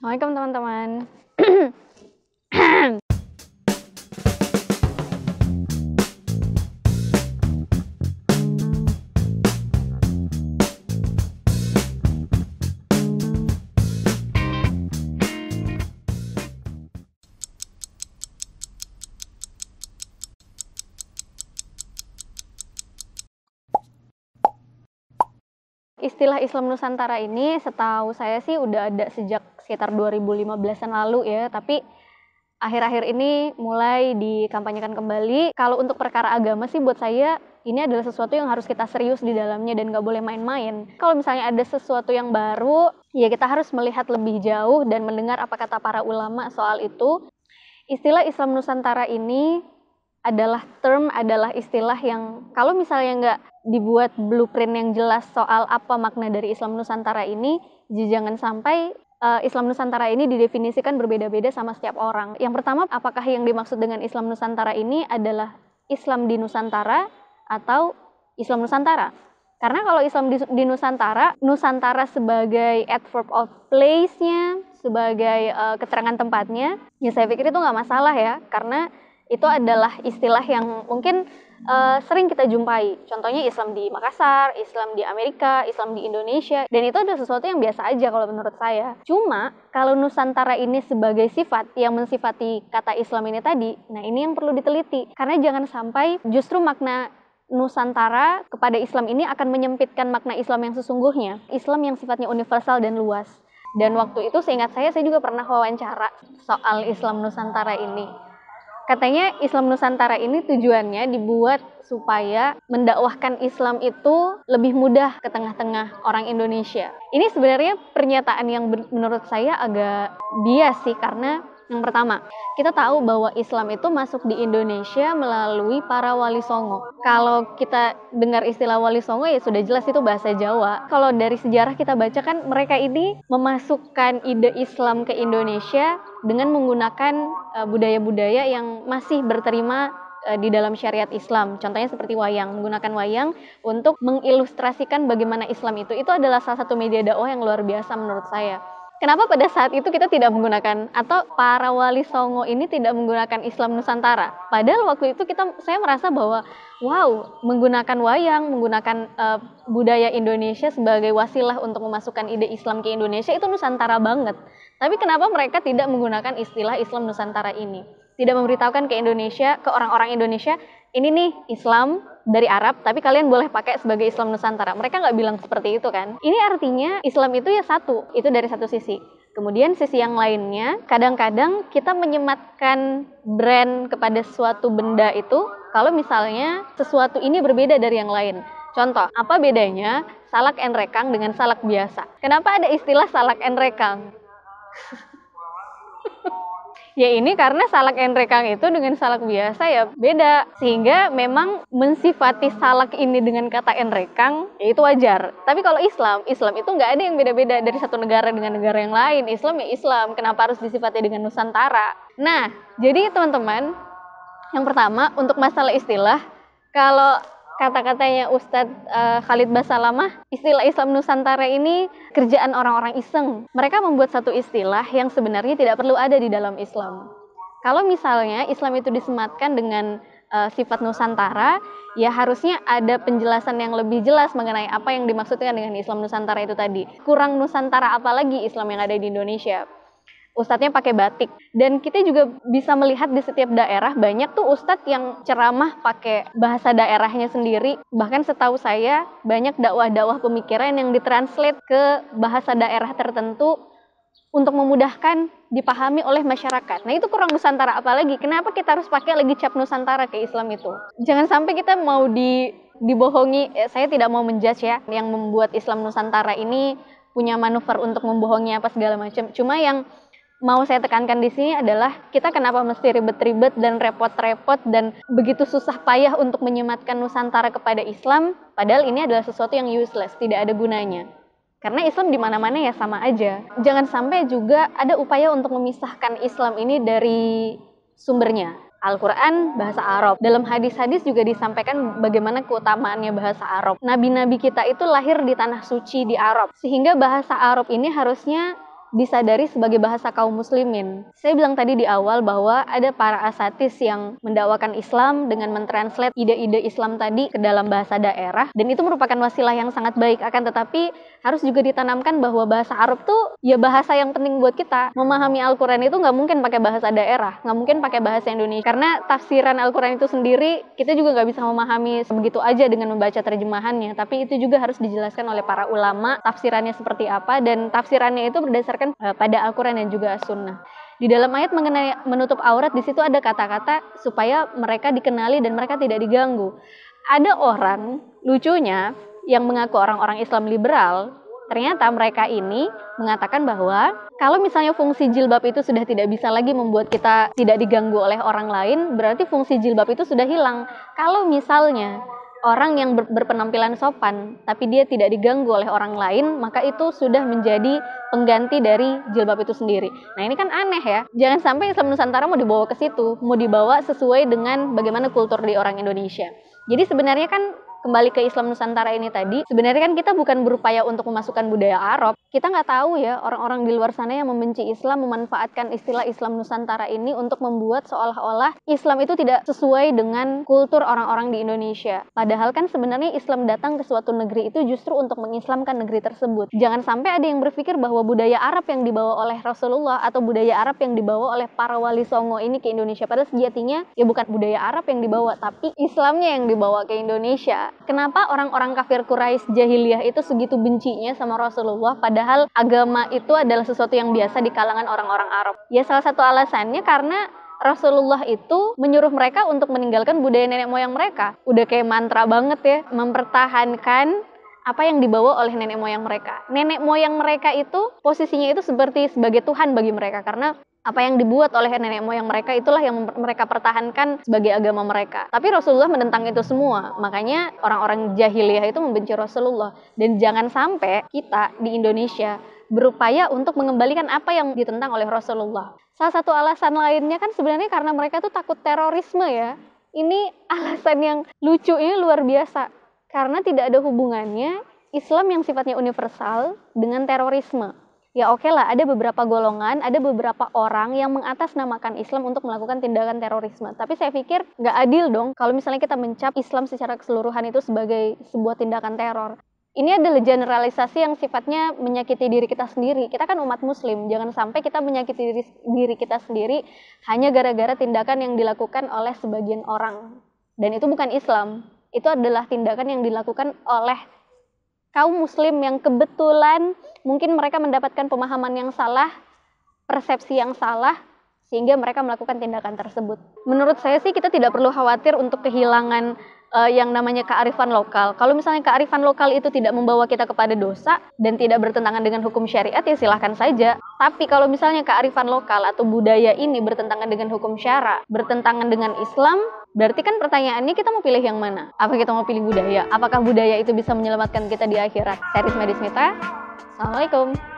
Assalamualaikum teman-teman. Istilah Islam Nusantara ini setahu saya sih udah ada sejak sekitar 2015-an lalu ya, tapi akhir-akhir ini mulai dikampanyekan kembali. Kalau untuk perkara agama sih buat saya ini adalah sesuatu yang harus kita serius di dalamnya dan nggak boleh main-main. Kalau misalnya ada sesuatu yang baru, ya kita harus melihat lebih jauh dan mendengar apa kata para ulama soal itu. Istilah Islam Nusantara ini adalah term, adalah istilah yang kalau misalnya nggak dibuat blueprint yang jelas soal apa makna dari Islam Nusantara ini, jangan sampai uh, Islam Nusantara ini didefinisikan berbeda-beda sama setiap orang. Yang pertama, apakah yang dimaksud dengan Islam Nusantara ini adalah Islam di Nusantara atau Islam Nusantara? Karena kalau Islam di, di Nusantara, Nusantara sebagai adverb of place-nya, sebagai uh, keterangan tempatnya, ya saya pikir itu nggak masalah ya, karena itu adalah istilah yang mungkin uh, sering kita jumpai. Contohnya Islam di Makassar, Islam di Amerika, Islam di Indonesia, dan itu adalah sesuatu yang biasa aja kalau menurut saya. Cuma kalau Nusantara ini sebagai sifat yang mensifati kata Islam ini tadi, nah ini yang perlu diteliti karena jangan sampai justru makna Nusantara kepada Islam ini akan menyempitkan makna Islam yang sesungguhnya, Islam yang sifatnya universal dan luas. Dan waktu itu seingat saya, saya juga pernah wawancara soal Islam Nusantara ini Katanya Islam Nusantara ini tujuannya dibuat supaya mendakwahkan Islam itu lebih mudah ke tengah-tengah orang Indonesia. Ini sebenarnya pernyataan yang menurut saya agak bias sih karena yang pertama, kita tahu bahwa Islam itu masuk di Indonesia melalui para wali songo. Kalau kita dengar istilah wali songo ya sudah jelas itu bahasa Jawa. Kalau dari sejarah kita baca kan mereka ini memasukkan ide Islam ke Indonesia dengan menggunakan eh, budaya-budaya yang masih berterima eh, di dalam syariat Islam. Contohnya seperti wayang, menggunakan wayang untuk mengilustrasikan bagaimana Islam itu. Itu adalah salah satu media dakwah yang luar biasa menurut saya. Kenapa pada saat itu kita tidak menggunakan atau para wali Songo ini tidak menggunakan Islam Nusantara? Padahal waktu itu kita saya merasa bahwa wow, menggunakan wayang, menggunakan uh, budaya Indonesia sebagai wasilah untuk memasukkan ide Islam ke Indonesia itu Nusantara banget. Tapi kenapa mereka tidak menggunakan istilah Islam Nusantara ini? tidak memberitahukan ke Indonesia, ke orang-orang Indonesia, ini nih Islam dari Arab, tapi kalian boleh pakai sebagai Islam Nusantara. Mereka nggak bilang seperti itu kan. Ini artinya Islam itu ya satu, itu dari satu sisi. Kemudian sisi yang lainnya, kadang-kadang kita menyematkan brand kepada suatu benda itu kalau misalnya sesuatu ini berbeda dari yang lain. Contoh, apa bedanya salak rekang dengan salak biasa? Kenapa ada istilah salak rekang? Ya ini karena salak enrekang itu dengan salak biasa ya beda. Sehingga memang mensifati salak ini dengan kata enrekang ya itu wajar. Tapi kalau Islam, Islam itu nggak ada yang beda-beda dari satu negara dengan negara yang lain. Islam ya Islam, kenapa harus disifati dengan Nusantara? Nah, jadi teman-teman, yang pertama untuk masalah istilah, kalau kata-katanya Ustadz uh, Khalid Basalamah, istilah Islam Nusantara ini kerjaan orang-orang iseng. Mereka membuat satu istilah yang sebenarnya tidak perlu ada di dalam Islam. Kalau misalnya Islam itu disematkan dengan uh, sifat Nusantara, ya harusnya ada penjelasan yang lebih jelas mengenai apa yang dimaksudkan dengan Islam Nusantara itu tadi. Kurang Nusantara apalagi Islam yang ada di Indonesia ustadznya pakai batik. Dan kita juga bisa melihat di setiap daerah banyak tuh ustadz yang ceramah pakai bahasa daerahnya sendiri. Bahkan setahu saya banyak dakwah-dakwah pemikiran yang ditranslate ke bahasa daerah tertentu untuk memudahkan dipahami oleh masyarakat. Nah itu kurang Nusantara apalagi. Kenapa kita harus pakai lagi cap Nusantara ke Islam itu? Jangan sampai kita mau di dibohongi. Eh, saya tidak mau menjudge ya yang membuat Islam Nusantara ini punya manuver untuk membohongi apa segala macam. Cuma yang mau saya tekankan di sini adalah kita kenapa mesti ribet-ribet dan repot-repot dan begitu susah payah untuk menyematkan Nusantara kepada Islam, padahal ini adalah sesuatu yang useless, tidak ada gunanya. Karena Islam di mana-mana ya sama aja. Jangan sampai juga ada upaya untuk memisahkan Islam ini dari sumbernya. Al-Quran bahasa Arab. Dalam hadis-hadis juga disampaikan bagaimana keutamaannya bahasa Arab. Nabi-nabi kita itu lahir di tanah suci di Arab. Sehingga bahasa Arab ini harusnya disadari sebagai bahasa kaum muslimin. Saya bilang tadi di awal bahwa ada para asatis yang mendakwakan Islam dengan mentranslate ide-ide Islam tadi ke dalam bahasa daerah dan itu merupakan wasilah yang sangat baik akan tetapi harus juga ditanamkan bahwa bahasa Arab tuh ya bahasa yang penting buat kita. Memahami Al-Qur'an itu nggak mungkin pakai bahasa daerah, nggak mungkin pakai bahasa Indonesia karena tafsiran Al-Qur'an itu sendiri kita juga nggak bisa memahami sebegitu aja dengan membaca terjemahannya, tapi itu juga harus dijelaskan oleh para ulama tafsirannya seperti apa dan tafsirannya itu berdasarkan berdasarkan eh, pada Al-Quran dan juga Sunnah. Di dalam ayat mengenai menutup aurat di situ ada kata-kata supaya mereka dikenali dan mereka tidak diganggu. Ada orang lucunya yang mengaku orang-orang Islam liberal, ternyata mereka ini mengatakan bahwa kalau misalnya fungsi jilbab itu sudah tidak bisa lagi membuat kita tidak diganggu oleh orang lain, berarti fungsi jilbab itu sudah hilang. Kalau misalnya orang yang ber berpenampilan sopan tapi dia tidak diganggu oleh orang lain, maka itu sudah menjadi pengganti dari jilbab itu sendiri. Nah, ini kan aneh ya. Jangan sampai Islam Nusantara mau dibawa ke situ, mau dibawa sesuai dengan bagaimana kultur di orang Indonesia. Jadi sebenarnya kan kembali ke Islam Nusantara ini tadi, sebenarnya kan kita bukan berupaya untuk memasukkan budaya Arab. Kita nggak tahu ya orang-orang di luar sana yang membenci Islam memanfaatkan istilah Islam Nusantara ini untuk membuat seolah-olah Islam itu tidak sesuai dengan kultur orang-orang di Indonesia. Padahal kan sebenarnya Islam datang ke suatu negeri itu justru untuk mengislamkan negeri tersebut. Jangan sampai ada yang berpikir bahwa budaya Arab yang dibawa oleh Rasulullah atau budaya Arab yang dibawa oleh para wali Songo ini ke Indonesia. Padahal sejatinya ya bukan budaya Arab yang dibawa, tapi Islamnya yang dibawa ke Indonesia kenapa orang-orang kafir Quraisy jahiliyah itu segitu bencinya sama Rasulullah padahal agama itu adalah sesuatu yang biasa di kalangan orang-orang Arab. Ya salah satu alasannya karena Rasulullah itu menyuruh mereka untuk meninggalkan budaya nenek moyang mereka. Udah kayak mantra banget ya, mempertahankan apa yang dibawa oleh nenek moyang mereka. Nenek moyang mereka itu posisinya itu seperti sebagai Tuhan bagi mereka karena apa yang dibuat oleh nenek moyang mereka itulah yang mereka pertahankan sebagai agama mereka. Tapi Rasulullah menentang itu semua. Makanya orang-orang jahiliyah itu membenci Rasulullah. Dan jangan sampai kita di Indonesia berupaya untuk mengembalikan apa yang ditentang oleh Rasulullah. Salah satu alasan lainnya kan sebenarnya karena mereka tuh takut terorisme ya. Ini alasan yang lucu ini luar biasa. Karena tidak ada hubungannya Islam yang sifatnya universal dengan terorisme ya oke okay lah ada beberapa golongan, ada beberapa orang yang mengatasnamakan Islam untuk melakukan tindakan terorisme. Tapi saya pikir nggak adil dong kalau misalnya kita mencap Islam secara keseluruhan itu sebagai sebuah tindakan teror. Ini adalah generalisasi yang sifatnya menyakiti diri kita sendiri. Kita kan umat muslim, jangan sampai kita menyakiti diri, diri kita sendiri hanya gara-gara tindakan yang dilakukan oleh sebagian orang. Dan itu bukan Islam, itu adalah tindakan yang dilakukan oleh kaum muslim yang kebetulan mungkin mereka mendapatkan pemahaman yang salah, persepsi yang salah, sehingga mereka melakukan tindakan tersebut. Menurut saya sih kita tidak perlu khawatir untuk kehilangan uh, yang namanya kearifan lokal. Kalau misalnya kearifan lokal itu tidak membawa kita kepada dosa dan tidak bertentangan dengan hukum syariat ya silahkan saja. Tapi kalau misalnya kearifan lokal atau budaya ini bertentangan dengan hukum syara, bertentangan dengan Islam, Berarti kan pertanyaannya kita mau pilih yang mana? Apa kita mau pilih budaya? Apakah budaya itu bisa menyelamatkan kita di akhirat? Saya Risma Dismita. Assalamualaikum.